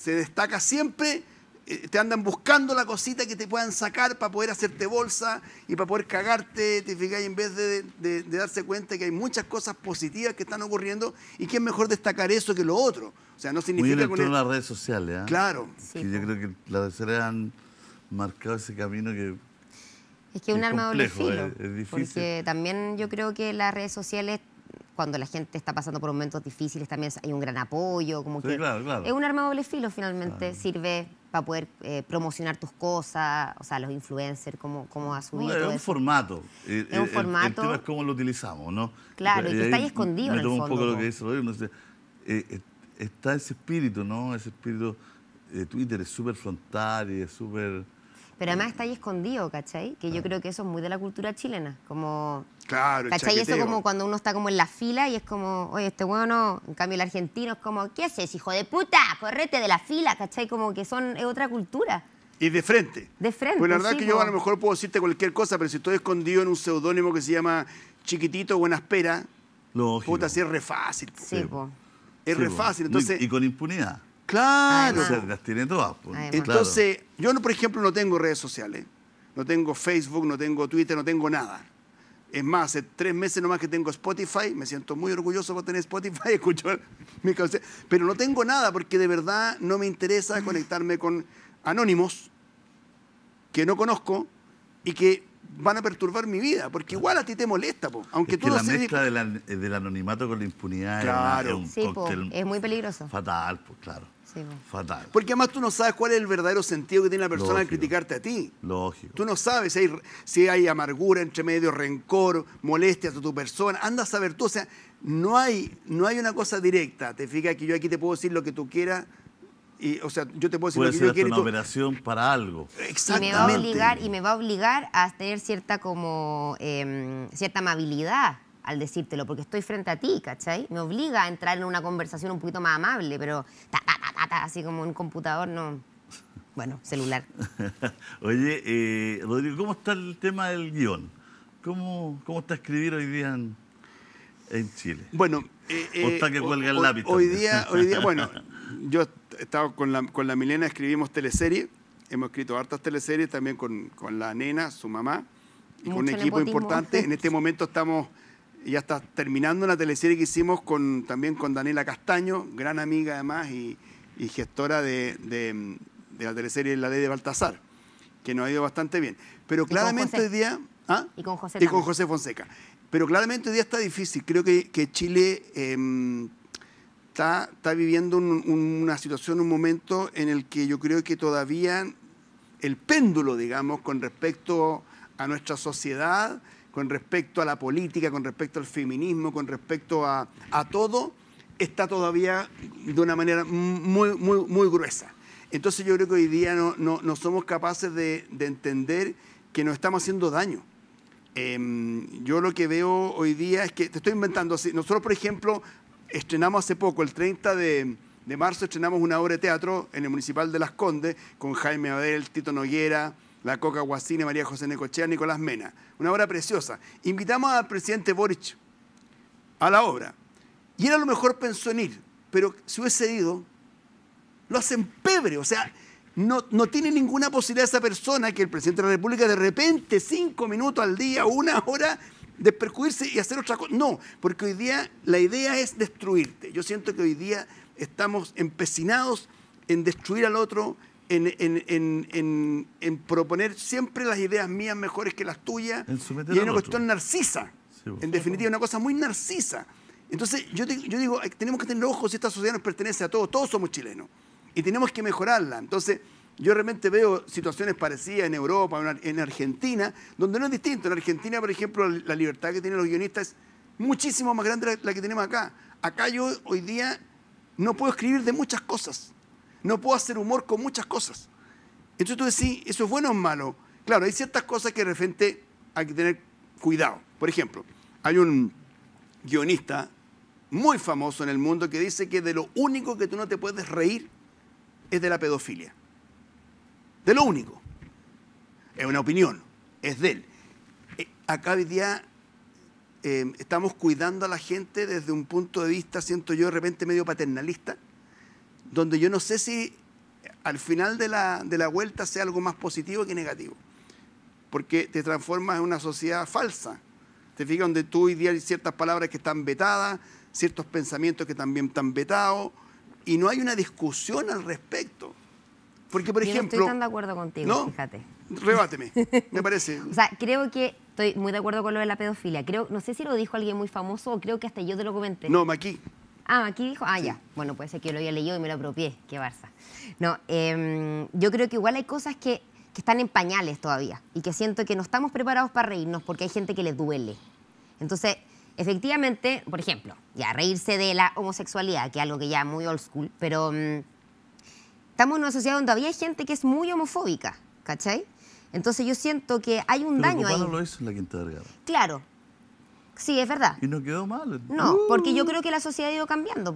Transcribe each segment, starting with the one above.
se destaca siempre, eh, te andan buscando la cosita que te puedan sacar para poder hacerte bolsa y para poder cagarte, te en vez de, darse cuenta que hay muchas cosas positivas que están ocurriendo y que es mejor destacar eso que lo otro. O sea, no significa... Muy las redes sociales, ¿eh? Claro. yo creo que las redes sociales han marcado ese camino que... Es que un arma doble ¿eh? es difícil. Porque también yo creo que las redes sociales cuando la gente está pasando por momentos difíciles también hay un gran apoyo, como claro, es un arma doble filo finalmente, sirve para poder eh, promocionar tus cosas, o sea, los influencers, cómo, cómo a es, un formato. es un formato. El, es cómo lo utilizamos, ¿no? Claro, y, está ahí escondido. en el fondo, un poco lo que dice Rodrigo, eh, eh, está ese espíritu, ¿no? Ese espíritu de Twitter es súper frontal y es súper pero además mm. está ahí escondido, ¿cachai? Que yo creo que eso es muy de la cultura chilena, como... Claro, ¿Cachai? Eso como cuando uno está como en la fila y es como, oye, este bueno En cambio el argentino es como, ¿qué haces, hijo de puta? Correte de la fila, ¿cachai? Como que son, otra cultura. Y de frente. De frente, Pues la verdad que yo a lo mejor puedo decirte cualquier cosa, pero si estoy escondido en un seudónimo que se llama Chiquitito Buenas peras Lógico. puta, así es re fácil. Sí, po. Es re fácil, entonces... Y con impunidad. Claro. Pues. Entonces, yo, no, por ejemplo, no tengo redes sociales. No tengo Facebook, no tengo Twitter, no tengo nada. Es más, hace tres meses nomás que tengo Spotify, me siento muy orgulloso por tener Spotify, escucho mi canción, pero no tengo nada porque de verdad no me interesa conectarme con anónimos que no conozco y que van a perturbar mi vida, porque igual a ti te molesta, aunque que la mezcla eh, del anonimato con la impunidad es, muy peligroso. Fatal, pues claro. Fatal. Porque además tú no sabes cuál es el verdadero sentido que tiene la persona al criticarte a ti. Lógico. Tú no sabes si hay, amargura entre medio, rencor, molestias a tu persona. Anda a saber tú. O sea, no hay, no hay una cosa directa. Te fijas que yo aquí te puedo decir lo que tú quieras, y, o sea, yo te puedo decir que una operación para algo. Exactamente. Y me va a obligar, y me va a, obligar a tener cierta, como, em, cierta amabilidad al decírtelo, porque estoy frente a ti, ¿cachai? Me obliga a entrar en una conversación un poquito más amable, pero así como un computador, no. Bueno, celular. Oye, eh, Rodrigo, ¿cómo está el tema del guión? ¿Cómo, cómo está escribir hoy día en, Chile? Bueno, o está que eh, cuelga el lápiz. Hoy, hoy día, hoy día, bueno, yo estado con la, con la Milena, escribimos teleseries, hemos escrito hartas teleseries también con, la nena, su mamá, y con un equipo importante. En este momento estamos, ya está terminando una teleserie que hicimos con, también con Daniela Castaño, gran amiga además y, gestora de, de, la teleserie La Ley de Baltasar, que nos ha ido bastante bien. Pero claramente hoy día... ¿ah? Y con José, Fonseca. Pero claramente hoy día está difícil. Creo que, Chile em, está, viviendo una situación, un momento en el que yo creo que todavía el péndulo, digamos, con respecto a nuestra sociedad, con respecto a la política, con respecto al feminismo, con respecto a, todo, está todavía de una manera muy, muy, muy gruesa. Entonces yo creo que hoy día no, no, somos capaces de, entender que nos estamos haciendo daño. Em, yo lo que veo hoy día es que, te estoy inventando, así nosotros por ejemplo estrenamos hace poco, el 30 de, marzo, estrenamos una obra de teatro en el Municipal de Las Condes con Jaime Abel, Tito Noguera, La Coca Guacine, María José Necochea, Nicolás Mena. Una obra preciosa. Invitamos al presidente Boric a la obra. Y él a lo mejor pensó en ir, pero si hubiese ido, lo hacen pebre. O sea, no, tiene ninguna posibilidad esa persona que el presidente de la República de repente, cinco minutos al día, una hora, percuirse y hacer otra cosa. No, porque hoy día la idea es destruirte. Yo siento que hoy día estamos empecinados en destruir al otro, en, proponer siempre las ideas mías mejores que las tuyas. y hay una cuestión narcisa. en definitiva, una cosa muy narcisa. Entonces, yo, yo digo, tenemos que tener ojos si esta sociedad nos pertenece a todos, todos somos chilenos. Y tenemos que mejorarla. Entonces, yo realmente veo situaciones parecidas en Europa, en Argentina, donde no es distinto. En Argentina, por ejemplo, la libertad que tienen los guionistas es muchísimo más grande la que tenemos acá. Acá yo hoy día no puedo escribir de muchas cosas. No puedo hacer humor con muchas cosas. Entonces tú decís, ¿eso es bueno o malo? Claro, hay ciertas cosas que de repente hay que tener cuidado. Por ejemplo, hay un guionista muy famoso en el mundo que dice que de lo único que tú no te puedes reír es de la pedofilia lo único. Es una opinión, es de él. Eh, acá hoy día eh, estamos cuidando a la gente desde un punto de vista, siento yo, de repente medio paternalista, donde yo no sé si al final de la, de la vuelta sea algo más positivo que negativo, porque te transformas en una sociedad falsa. Te fijas donde tú hoy día hay ciertas palabras que están vetadas, ciertos pensamientos que también están vetados, y no hay una discusión al respecto. Porque, por Yo ejemplo. No estoy tan de acuerdo contigo, fíjate. Rebáteme, me parece. o sea, creo que estoy muy de acuerdo con lo de la pedofilia. Creo, no sé si lo dijo alguien muy famoso o creo que hasta yo te lo comenté. No, maqui Ah, maqui dijo, ah, ya. Bueno, puede ser que yo lo había leído y me lo apropié, qué barza. No, em, yo creo que igual hay cosas que, están en pañales todavía y que siento que no estamos preparados para reírnos porque hay gente que les duele. Entonces, efectivamente, por ejemplo, ya reírse de la homosexualidad, que es algo que ya muy old school, pero... Em, estamos en una sociedad donde había gente que es muy homofóbica, ¿cachai? Entonces yo siento que hay un Pero daño ahí. no lo hizo en la Quinta Vergara. Claro. Sí, es verdad. Y no quedó mal. No, uh. porque yo creo que la sociedad ha ido cambiando,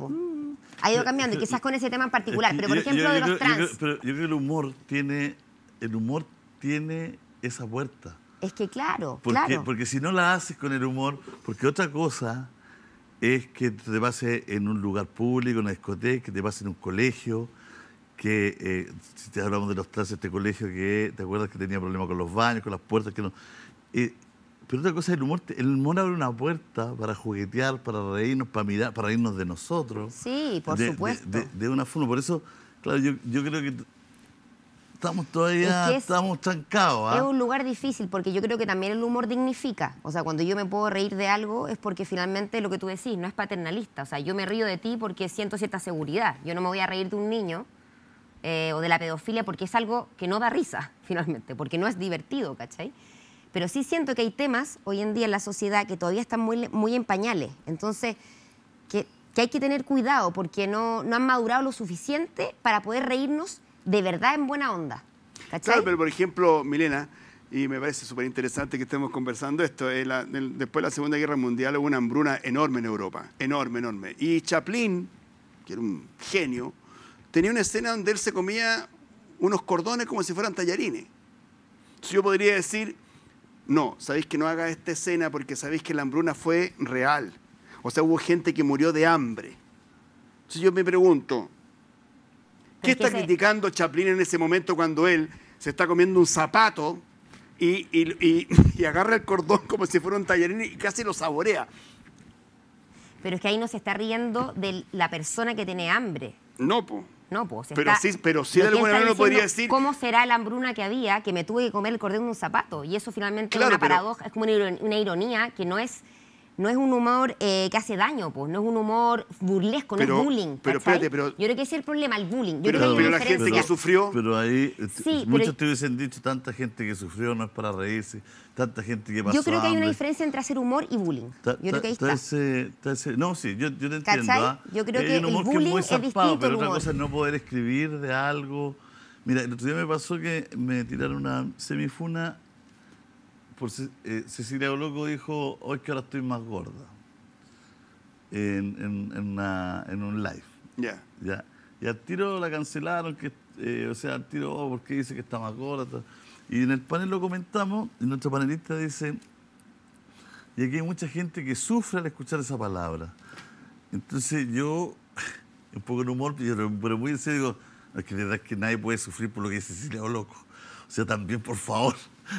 Ha ido cambiando, y quizás con ese tema en particular. pero, por ejemplo, de los trans. pero yo creo que el humor tiene, el humor tiene esa puerta. Es que claro, claro. Porque si no la haces con el humor, porque otra cosa es que te pase en un lugar público, en una discoteca, que te pase en un colegio, que eh, si te hablamos de los clases de este colegio, que te acuerdas que tenía problemas con los baños, con las puertas, que no. y eh, pero otra cosa es el humor. El humor abre una puerta para juguetear, para reírnos, para mirar, para reírnos de nosotros. Sí, por de, supuesto. De, una forma. Por eso, claro, yo, yo creo que estamos todavía estamos trancados. ¿ah? Es un lugar difícil porque yo creo que también el humor dignifica. O sea, cuando yo me puedo reír de algo es porque finalmente lo que tú decís no es paternalista. O sea, yo me río de ti porque siento cierta seguridad. Yo no me voy a reír de un niño eh, o de la pedofilia porque es algo que no da risa, finalmente, porque no es divertido, ¿cachai? Pero sí siento que hay temas hoy en día en la sociedad que todavía están muy, muy en pañales. Entonces, que, hay que tener cuidado porque no, no han madurado lo suficiente para poder reírnos de verdad en buena onda. ¿cachai? Claro, pero por ejemplo, Milena, y me parece súper interesante que estemos conversando esto. Eh, después de la Segunda Guerra Mundial hubo una hambruna enorme en Europa, enorme, enorme. Y Chaplin, que era un genio, tenía una escena donde él se comía unos cordones como si fueran tallarines. Entonces yo podría decir, no, sabéis que no haga esta escena porque sabéis que la hambruna fue real. O sea, hubo gente que murió de hambre. Entonces yo me pregunto, ¿qué está criticando Chaplin en ese momento cuando él se está comiendo un zapato y, agarra el cordón como si fuera un tallarín y casi lo saborea? Pero es que ahí no se está riendo de la persona que tiene hambre. No, pues. Pues, pero sí, pero de alguna podría decir. ¿Cómo será la hambruna que había que me tuve que comer el cordón de un zapato? Y eso finalmente es una paradoja, es como una ironía que no es no es un humor eh, que hace daño, pues, no es un humor burlesco, no es bullying. Pero espérate, pero. Yo creo que ese es el problema, el bullying. Yo pero, creo que la gente que sufrió. Pero ahí, eh, muchos te hubiesen dicho, tanta gente que sufrió no es para reírse, tanta gente que pasó. Yo creo que hay una diferencia entre hacer humor y bullying. yo creo que ahí está. Ese, no, sí, yo, yo te entiendo. ¿ah? Yo creo eh, que el humor bullying que es, muy Pero otra cosa es no poder escribir de algo. Mira, el otro día me pasó que me tiraron una semifuna por, Cecilia eh, Oloco dijo, hoy que ahora estoy más gorda, en, un live. Ya. Y al tiro la cancelaron, que, eh, o sea, al tiro, oh, porque dice que está más gorda. Y en el panel lo comentamos, y nuestro panelista dice, y aquí hay mucha gente que sufre al escuchar esa palabra. Entonces yo, un poco en humor, pero muy en serio digo, es que la verdad que nadie puede sufrir por lo que dice Cecilia Oloco o sea, también, por favor.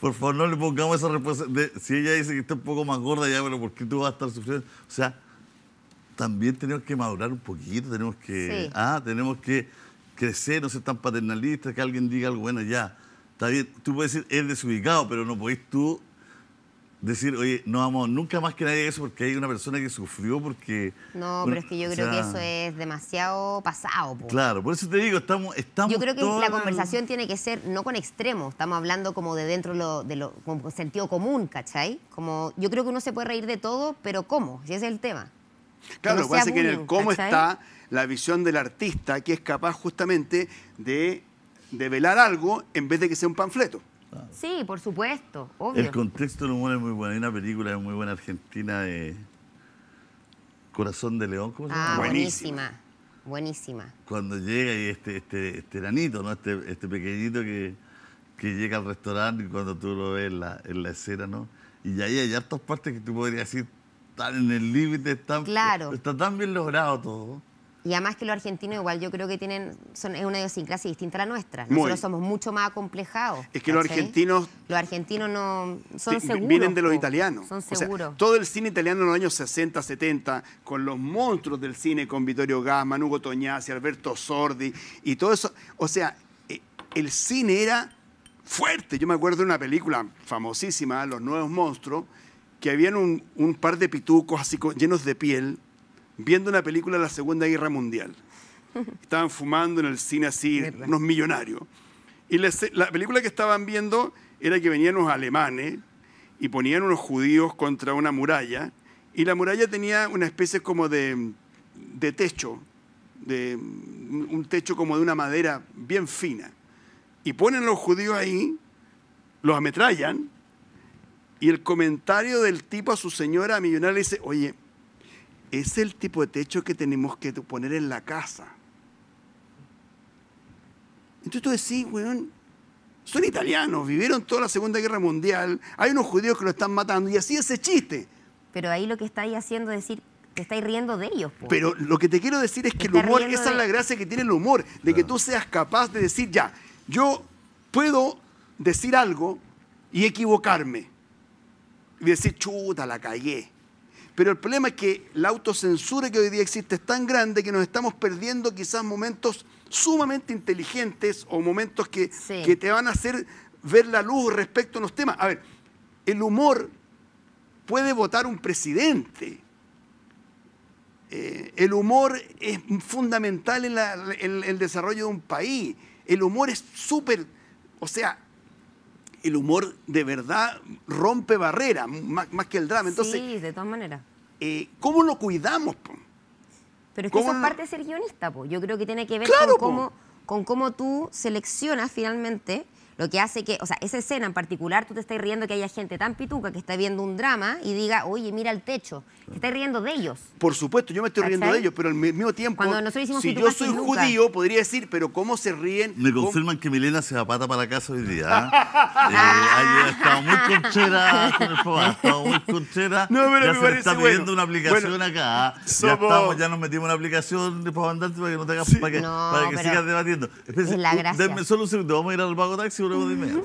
Por favor, no le pongamos esa respuesta. De, si ella dice que está un poco más gorda, ya, pero ¿por qué tú vas a estar sufriendo? O sea, también tenemos que madurar un poquito, tenemos que, ah, tenemos que crecer, no ser tan paternalistas, que alguien diga algo bueno, ya. Está bien, tú puedes decir, es desubicado, pero no podés tú decir, oye, no vamos nunca más que nadie eso porque hay una persona que sufrió porque... No, pero es que yo creo que eso es demasiado pasado. Claro, por eso te digo, estamos... estamos yo creo que la conversación tiene que ser no con extremos, estamos hablando como de dentro de lo, con sentido común, ¿cachai? Como, yo creo que uno se puede reír de todo, pero ¿cómo? si ese es el tema. Claro, lo que pasa es que en el cómo está la visión del artista que es capaz justamente de, de velar algo en vez de que sea un panfleto. Sí, por supuesto, El contexto del humor es muy bueno. Hay una película muy buena argentina de Corazón de León, ¿cómo se llama? Ah, buenísima. buenísima. Cuando llega y este, este, este ranito, ¿no? Este, este pequeñito que, llega al restaurante y cuando tú lo ves en la, en la escena, ¿no? Y ahí hay hartas partes que tú podrías decir, están en el límite, están, está tan bien logrado todo. Y además que los argentinos igual yo creo que tienen son, es una idiosincrasia distinta a la nuestra. Nosotros somos mucho más complejados Es que los argentinos... Los argentinos no son seguros. Vienen de los italianos. Son seguros. todo el cine italiano en los años 60, 70, con los monstruos del cine, con Vittorio Gassman, Hugo Toñazzi, Alberto Sordi, y todo eso. O sea, eh, el cine era fuerte. Yo me acuerdo de una película famosísima, Los Nuevos Monstruos, que habían un, un par de pitucos así llenos de piel viendo una película de la Segunda Guerra Mundial. Estaban fumando en el cine así, unos millonarios. Y la película que estaban viendo era que venían unos alemanes y ponían unos judíos contra una muralla. Y la muralla tenía una especie como de, techo, de, un techo como de una madera bien fina. Y ponen los judíos ahí, los ametrallan, y el comentario del tipo a su señora millonaria le dice, oye, es el tipo de techo que tenemos que poner en la casa. Entonces tú decís, weón, son italianos, vivieron toda la Segunda Guerra Mundial, hay unos judíos que lo están matando y así ese chiste. Pero ahí lo que estáis haciendo es decir, te estáis riendo de ellos. Pero lo que te quiero decir es que el humor, esa es la gracia que tiene el humor, de que tú seas capaz de decir, ya, yo puedo decir algo y equivocarme. Y decir, chuta, la cagué. Pero el problema es que la autocensura que hoy día existe es tan grande que nos estamos perdiendo quizás momentos sumamente inteligentes o momentos que, te van a hacer ver la luz respecto a los temas. A ver, el humor puede votar un presidente. Eh, el humor es fundamental en, el desarrollo de un país. El humor es súper, o sea, el humor de verdad rompe barreras, más, que el drama. Entonces, sí, de todas maneras. Eh, ¿Cómo lo cuidamos? Pero es que eso es parte de ser guionista, pues. yo creo que tiene que ver con cómo tú seleccionas finalmente lo que hace que, o sea, esa escena en particular, tú te estás riendo que haya gente tan pituca que está viendo un drama y diga, oye, mira el techo. Te estás riendo de ellos. Por supuesto, yo me estoy riendo de ellos, pero al mismo tiempo, si yo soy judío, podría decir, pero ¿cómo se ríen? Me confirman que Milena se va pata para casa hoy día. ¿ah? Eh, ha estado muy conchera, ha estado muy conchera. No, pero ya se está pidiendo una aplicación acá. ¿ah? Ya, nos metimos en una aplicación para mandarte para que no te hagas, para que, sigas debatiendo. denme solo un segundo, vamos a ir al pago taxi chorou ali mesmo.